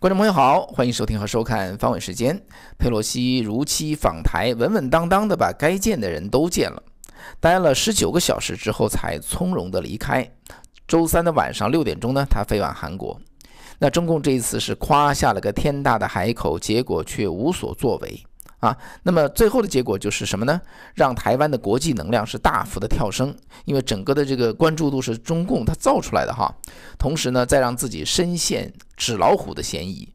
观众朋友好，欢迎收听和收看《方伟时间》。佩洛西如期访台，稳稳当当的把该见的人都见了，待了十九个小时之后才从容的离开。周三的晚上六点钟呢，他飞往韩国。那中共这一次是夸下了个天大的海口，结果却无所作为。啊，那么最后的结果就是什么呢？让台湾的国际能量是大幅的跳升，因为整个的这个关注度是中共他造出来的哈。同时呢，再让自己深陷纸老虎的嫌疑。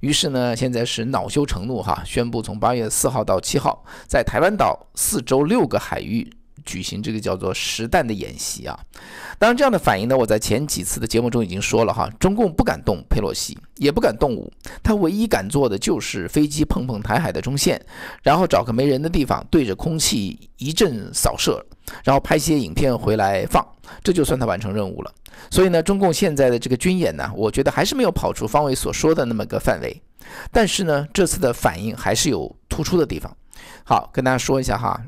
于是呢，现在是恼羞成怒哈，宣布从八月四号到七号，在台湾岛四周六个海域。举行这个叫做实弹的演习啊，当然这样的反应呢，我在前几次的节目中已经说了哈，中共不敢动佩洛西，也不敢动武，他唯一敢做的就是飞机碰碰台海的中线，然后找个没人的地方对着空气一阵扫射，然后拍些影片回来放，这就算他完成任务了。所以呢，中共现在的这个军演呢，我觉得还是没有跑出方伟所说的那么个范围，但是呢，这次的反应还是有突出的地方。好，跟大家说一下哈。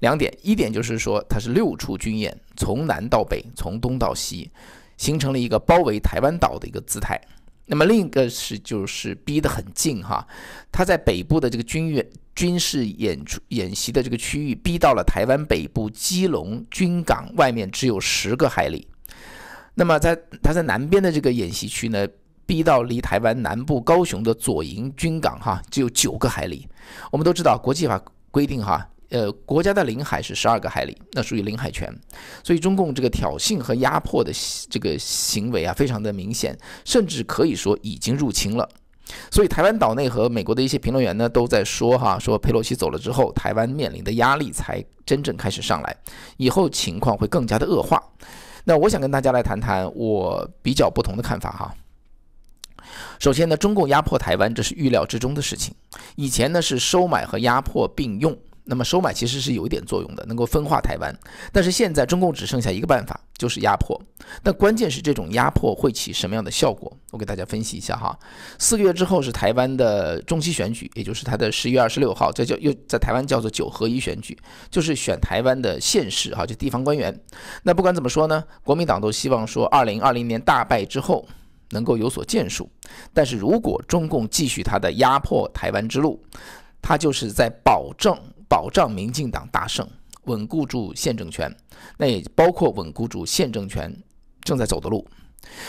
两点，一点就是说它是六处军演，从南到北，从东到西，形成了一个包围台湾岛的一个姿态。那么另一个是就是逼得很近哈，它在北部的这个军演军事演出演习的这个区域，逼到了台湾北部基隆军港外面只有十个海里。那么在它在南边的这个演习区呢，逼到离台湾南部高雄的左营军港哈只有九个海里。我们都知道国际法规定哈。呃，国家的领海是十二个海里，那属于领海权，所以中共这个挑衅和压迫的这个行为啊，非常的明显，甚至可以说已经入侵了。所以台湾岛内和美国的一些评论员呢，都在说哈，说佩洛西走了之后，台湾面临的压力才真正开始上来，以后情况会更加的恶化。那我想跟大家来谈谈我比较不同的看法哈。首先呢，中共压迫台湾，这是预料之中的事情，以前呢是收买和压迫并用。那么收买其实是有一点作用的，能够分化台湾。但是现在中共只剩下一个办法，就是压迫。但关键是这种压迫会起什么样的效果？我给大家分析一下哈。四个月之后是台湾的中期选举，也就是它的十一月二十六号，这叫又在台湾叫做“九合一选举”，就是选台湾的县市哈，就地方官员。那不管怎么说呢，国民党都希望说二零二零年大败之后能够有所建树。但是如果中共继续它的压迫台湾之路，它就是在保证。保障民进党大胜，稳固住现政权，那也包括稳固住现政权正在走的路。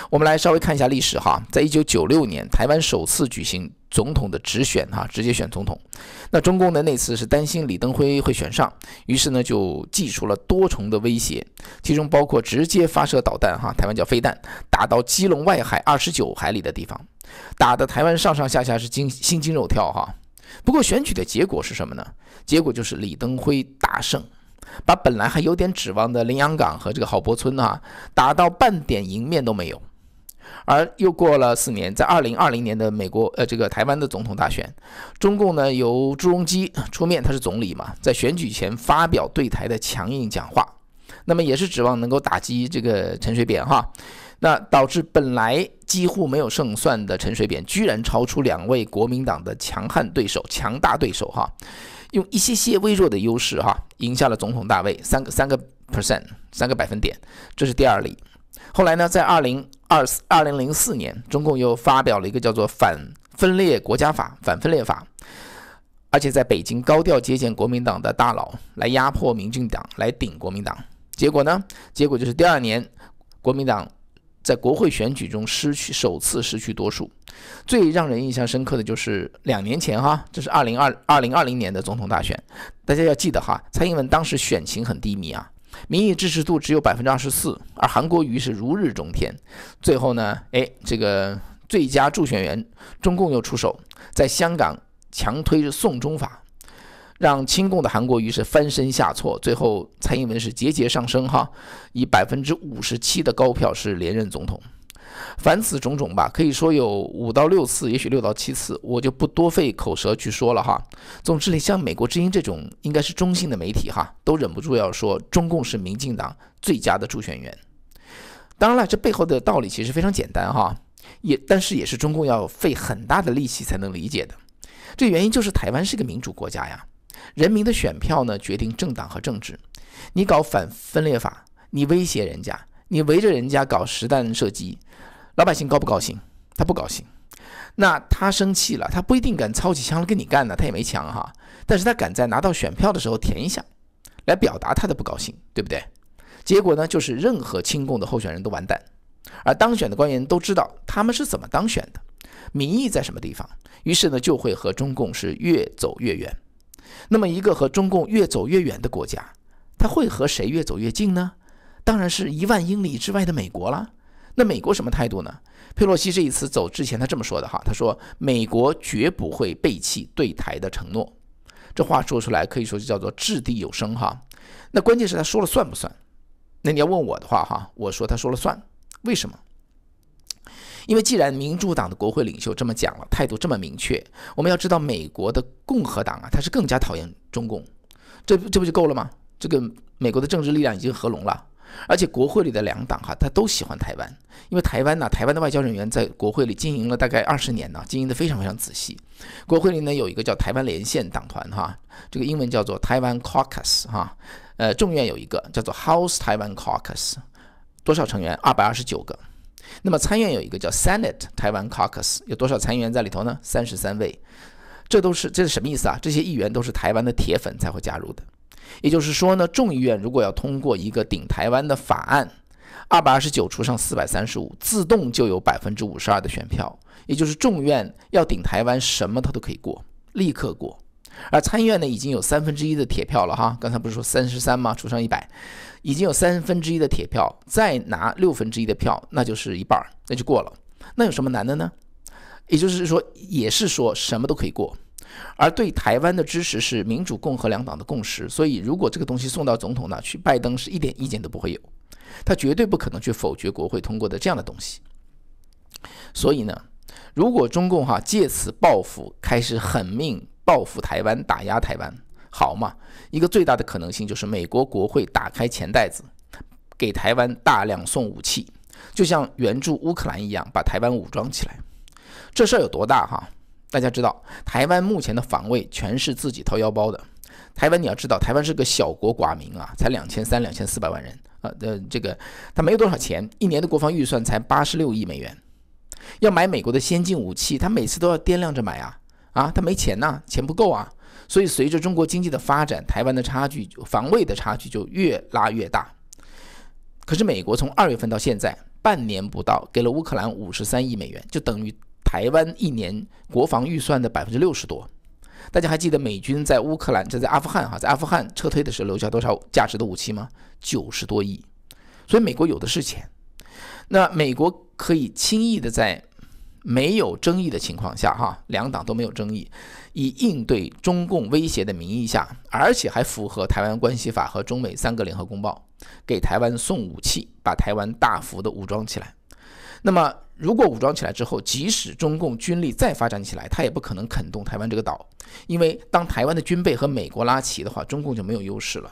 我们来稍微看一下历史哈，在一九九六年，台湾首次举行总统的直选哈，直接选总统。那中共呢那次是担心李登辉会选上，于是呢就祭出了多重的威胁，其中包括直接发射导弹哈，台湾叫飞弹，打到基隆外海二十九海里的地方，打的台湾上上下下是惊心惊肉跳哈。不过，选举的结果是什么呢？结果就是李登辉大胜，把本来还有点指望的林洋港和这个郝柏村哈，打到半点赢面都没有。而又过了四年，在二零二零年的美国呃，这个台湾的总统大选，中共呢由朱镕基出面，他是总理嘛，在选举前发表对台的强硬讲话，那么也是指望能够打击这个陈水扁哈，那导致本来。几乎没有胜算的陈水扁，居然超出两位国民党的强悍对手、强大对手哈，用一些些微弱的优势哈，赢下了总统大位，三个三个 percent 三个百分点，这是第二例。后来呢，在二零二四二零零四年，中共又发表了一个叫做《反分裂国家法》反分裂法，而且在北京高调接见国民党的大佬，来压迫民进党来顶国民党。结果呢？结果就是第二年国民党。在国会选举中失去首次失去多数，最让人印象深刻的就是两年前哈，这是二零二二零二零年的总统大选，大家要记得哈，蔡英文当时选情很低迷啊，民意支持度只有百分之二十四，而韩国瑜是如日中天。最后呢，哎，这个最佳助选员中共又出手，在香港强推宋中法。让亲共的韩国瑜是翻身下挫，最后蔡英文是节节上升，哈，以百分之五十七的高票是连任总统。凡此种种吧，可以说有五到六次，也许六到七次，我就不多费口舌去说了哈。总之你像美国之音这种应该是中性的媒体哈，都忍不住要说中共是民进党最佳的助选员。当然了，这背后的道理其实非常简单哈，也但是也是中共要费很大的力气才能理解的。这原因就是台湾是个民主国家呀。人民的选票呢，决定政党和政治。你搞反分裂法，你威胁人家，你围着人家搞实弹射击，老百姓高不高兴？他不高兴，那他生气了，他不一定敢操起枪来跟你干呢，他也没枪哈。但是他敢在拿到选票的时候填一下，来表达他的不高兴，对不对？结果呢，就是任何亲共的候选人都完蛋，而当选的官员都知道他们是怎么当选的，民意在什么地方，于是呢，就会和中共是越走越远。那么一个和中共越走越远的国家，它会和谁越走越近呢？当然是一万英里之外的美国啦。那美国什么态度呢？佩洛西这一次走之前，他这么说的哈，他说美国绝不会背弃对台的承诺。这话说出来，可以说是叫做掷地有声哈。那关键是他说了算不算？那你要问我的话哈，我说他说了算，为什么？因为既然民主党的国会领袖这么讲了，态度这么明确，我们要知道美国的共和党啊，他是更加讨厌中共，这这不就够了吗？这个美国的政治力量已经合拢了，而且国会里的两党哈，他都喜欢台湾，因为台湾呢，台湾的外交人员在国会里经营了大概二十年呢，经营的非常非常仔细。国会里呢有一个叫台湾连线党团哈，这个英文叫做台湾 Caucus 哈，呃，众院有一个叫做 House Taiwan Caucus，多少成员？二百二十九个。那么参院有一个叫 Senate 台湾 Caucus，有多少参议员在里头呢？三十三位，这都是这是什么意思啊？这些议员都是台湾的铁粉才会加入的。也就是说呢，众议院如果要通过一个顶台湾的法案，二百二十九除上四百三十五，自动就有百分之五十二的选票。也就是众院要顶台湾什么他都可以过，立刻过。而参议院呢，已经有三分之一的铁票了哈。刚才不是说三十三吗？除上一百，已经有三分之一的铁票，再拿六分之一的票，那就是一半儿，那就过了。那有什么难的呢？也就是说，也是说什么都可以过。而对台湾的支持是民主、共和两党的共识，所以如果这个东西送到总统那去，拜登是一点意见都不会有，他绝对不可能去否决国会通过的这样的东西。所以呢，如果中共哈借此报复，开始狠命。报复台湾，打压台湾，好嘛？一个最大的可能性就是美国国会打开钱袋子，给台湾大量送武器，就像援助乌克兰一样，把台湾武装起来。这事儿有多大哈？大家知道，台湾目前的防卫全是自己掏腰包的。台湾你要知道，台湾是个小国寡民啊，才两千三、两千四百万人啊。呃，这个他没有多少钱，一年的国防预算才八十六亿美元，要买美国的先进武器，他每次都要掂量着买啊。啊，他没钱呐，钱不够啊，所以随着中国经济的发展，台湾的差距、防卫的差距就越拉越大。可是美国从二月份到现在，半年不到，给了乌克兰五十三亿美元，就等于台湾一年国防预算的百分之六十多。大家还记得美军在乌克兰，这在阿富汗哈，在阿富汗撤退的时候留下多少价值的武器吗？九十多亿。所以美国有的是钱，那美国可以轻易的在。没有争议的情况下，哈，两党都没有争议，以应对中共威胁的名义下，而且还符合台湾关系法和中美三个联合公报，给台湾送武器，把台湾大幅的武装起来。那么，如果武装起来之后，即使中共军力再发展起来，他也不可能啃动台湾这个岛，因为当台湾的军备和美国拉齐的话，中共就没有优势了。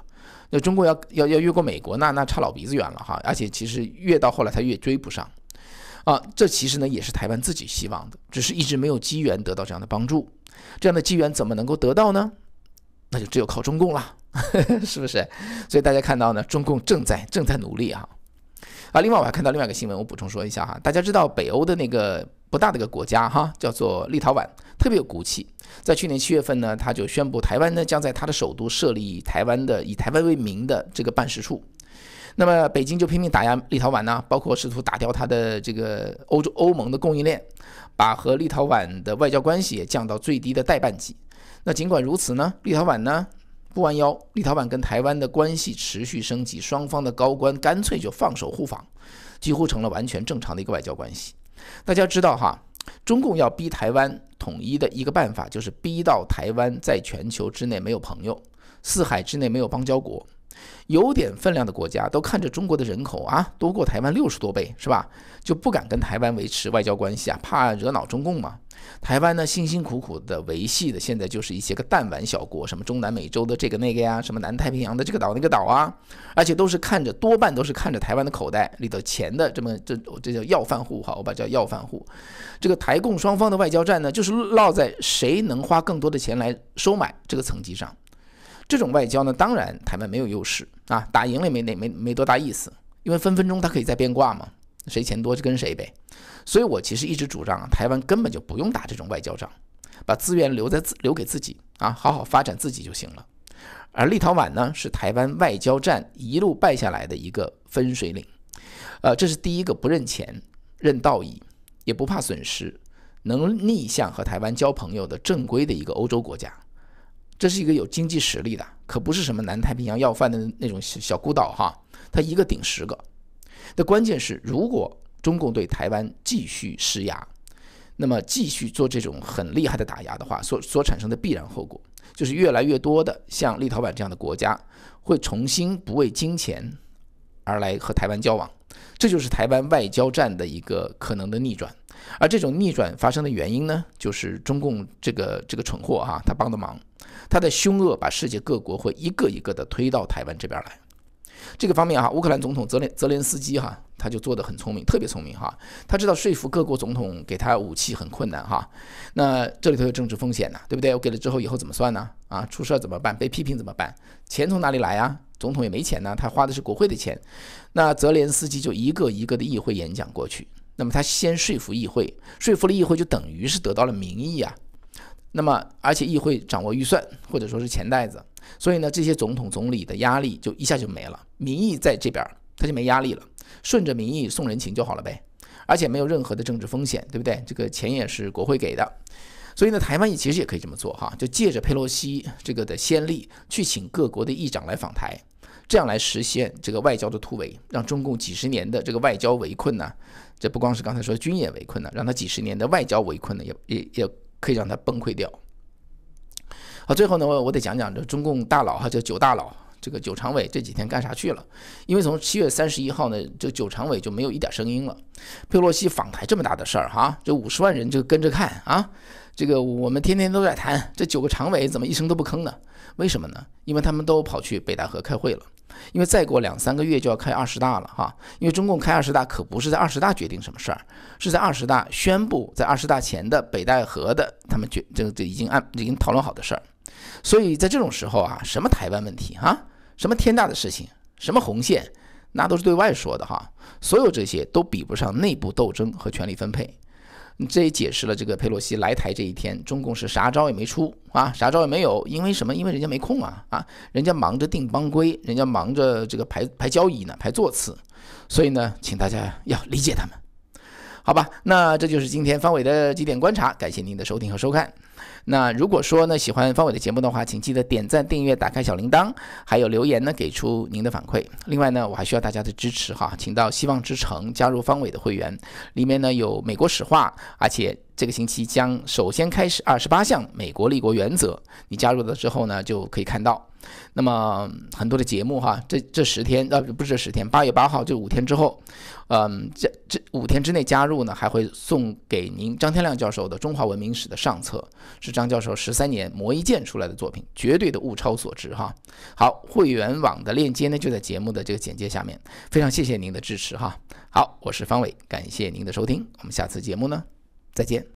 那中共要要要越过美国，那那差老鼻子远了哈。而且，其实越到后来，他越追不上。啊，这其实呢也是台湾自己希望的，只是一直没有机缘得到这样的帮助。这样的机缘怎么能够得到呢？那就只有靠中共了，是不是？所以大家看到呢，中共正在正在努力啊。啊，另外我还看到另外一个新闻，我补充说一下哈。大家知道北欧的那个不大的一个国家哈，叫做立陶宛，特别有骨气。在去年七月份呢，他就宣布台湾呢将在他的首都设立台湾的以台湾为名的这个办事处。那么北京就拼命打压立陶宛呢，包括试图打掉它的这个欧洲欧盟的供应链，把和立陶宛的外交关系也降到最低的代办级。那尽管如此呢，立陶宛呢不弯腰，立陶宛跟台湾的关系持续升级，双方的高官干脆就放手互访，几乎成了完全正常的一个外交关系。大家知道哈，中共要逼台湾统一的一个办法，就是逼到台湾在全球之内没有朋友，四海之内没有邦交国。有点分量的国家都看着中国的人口啊多过台湾六十多倍，是吧？就不敢跟台湾维持外交关系啊，怕惹恼中共嘛。台湾呢，辛辛苦苦的维系的，现在就是一些个弹丸小国，什么中南美洲的这个那个呀，什么南太平洋的这个岛那个岛啊，而且都是看着多半都是看着台湾的口袋里头钱的这么这这叫要饭户哈，我把叫要饭户。这个台共双方的外交战呢，就是落在谁能花更多的钱来收买这个层级上。这种外交呢，当然台湾没有优势啊，打赢了也没那没没多大意思，因为分分钟他可以再变卦嘛，谁钱多就跟谁呗。所以我其实一直主张，啊，台湾根本就不用打这种外交仗，把资源留在自留给自己啊，好好发展自己就行了。而立陶宛呢，是台湾外交战一路败下来的一个分水岭，呃，这是第一个不认钱、认道义，也不怕损失，能逆向和台湾交朋友的正规的一个欧洲国家。这是一个有经济实力的，可不是什么南太平洋要饭的那种小小孤岛哈。它一个顶十个。那关键是，如果中共对台湾继续施压，那么继续做这种很厉害的打压的话，所所产生的必然后果，就是越来越多的像立陶宛这样的国家会重新不为金钱而来和台湾交往。这就是台湾外交战的一个可能的逆转。而这种逆转发生的原因呢，就是中共这个这个蠢货哈，他帮的忙，他的凶恶把世界各国会一个一个的推到台湾这边来。这个方面啊，乌克兰总统泽连泽连斯基哈，他就做得很聪明，特别聪明哈。他知道说服各国总统给他武器很困难哈，那这里头有政治风险呐，对不对？我给了之后以后怎么算呢？啊，出事怎么办？被批评怎么办？钱从哪里来啊？总统也没钱呢，他花的是国会的钱。那泽连斯基就一个一个的议会演讲过去。那么他先说服议会，说服了议会就等于是得到了民意啊。那么而且议会掌握预算或者说是钱袋子，所以呢这些总统总理的压力就一下就没了，民意在这边他就没压力了，顺着民意送人情就好了呗，而且没有任何的政治风险，对不对？这个钱也是国会给的，所以呢台湾也其实也可以这么做哈，就借着佩洛西这个的先例去请各国的议长来访台，这样来实现这个外交的突围，让中共几十年的这个外交围困呢。这不光是刚才说军也围困了，让他几十年的外交围困呢，也也也可以让他崩溃掉。好，最后呢，我我得讲讲这中共大佬哈，这九大佬。这个九常委这几天干啥去了？因为从七月三十一号呢，这九常委就没有一点声音了。佩洛西访台这么大的事儿哈，这五十万人就跟着看啊。这个我们天天都在谈，这九个常委怎么一声都不吭呢？为什么呢？因为他们都跑去北戴河开会了。因为再过两三个月就要开二十大了哈。因为中共开二十大可不是在二十大决定什么事儿，是在二十大宣布在二十大前的北戴河的他们决这个这已经按已经讨论好的事儿。所以在这种时候啊，什么台湾问题啊，什么天大的事情，什么红线，那都是对外说的哈。所有这些都比不上内部斗争和权力分配。这也解释了这个佩洛西来台这一天，中共是啥招也没出啊，啥招也没有。因为什么？因为人家没空啊啊，人家忙着定帮规，人家忙着这个排排交易呢，排座次。所以呢，请大家要理解他们，好吧？那这就是今天方伟的几点观察，感谢您的收听和收看。那如果说呢，喜欢方伟的节目的话，请记得点赞、订阅、打开小铃铛，还有留言呢，给出您的反馈。另外呢，我还需要大家的支持哈，请到希望之城加入方伟的会员，里面呢有美国史话，而且。这个星期将首先开始二十八项美国立国原则。你加入了之后呢，就可以看到，那么很多的节目哈。这这十天呃，不是这十天，八月八号就五天之后，嗯，这这五天之内加入呢，还会送给您张天亮教授的《中华文明史》的上册，是张教授十三年磨一剑出来的作品，绝对的物超所值哈。好，会员网的链接呢就在节目的这个简介下面。非常谢谢您的支持哈。好，我是方伟，感谢您的收听，我们下次节目呢再见。